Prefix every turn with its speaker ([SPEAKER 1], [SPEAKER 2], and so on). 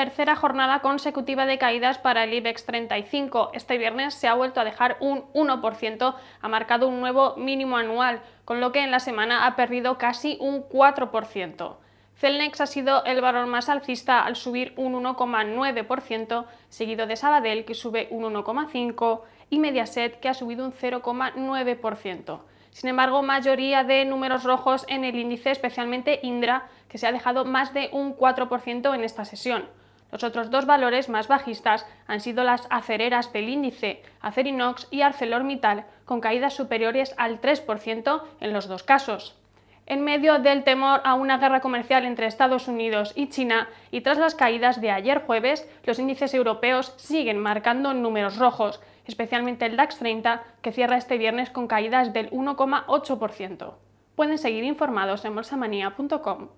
[SPEAKER 1] tercera jornada consecutiva de caídas para el IBEX 35. Este viernes se ha vuelto a dejar un 1%, ha marcado un nuevo mínimo anual, con lo que en la semana ha perdido casi un 4%. Celnex ha sido el valor más alcista al subir un 1,9%, seguido de Sabadell que sube un 1,5% y Mediaset que ha subido un 0,9%. Sin embargo, mayoría de números rojos en el índice, especialmente Indra, que se ha dejado más de un 4% en esta sesión. Los otros dos valores más bajistas han sido las acereras del índice, Acerinox y ArcelorMittal, con caídas superiores al 3% en los dos casos. En medio del temor a una guerra comercial entre Estados Unidos y China y tras las caídas de ayer jueves, los índices europeos siguen marcando números rojos, especialmente el DAX 30, que cierra este viernes con caídas del 1,8%. Pueden seguir informados en BolsaManía.com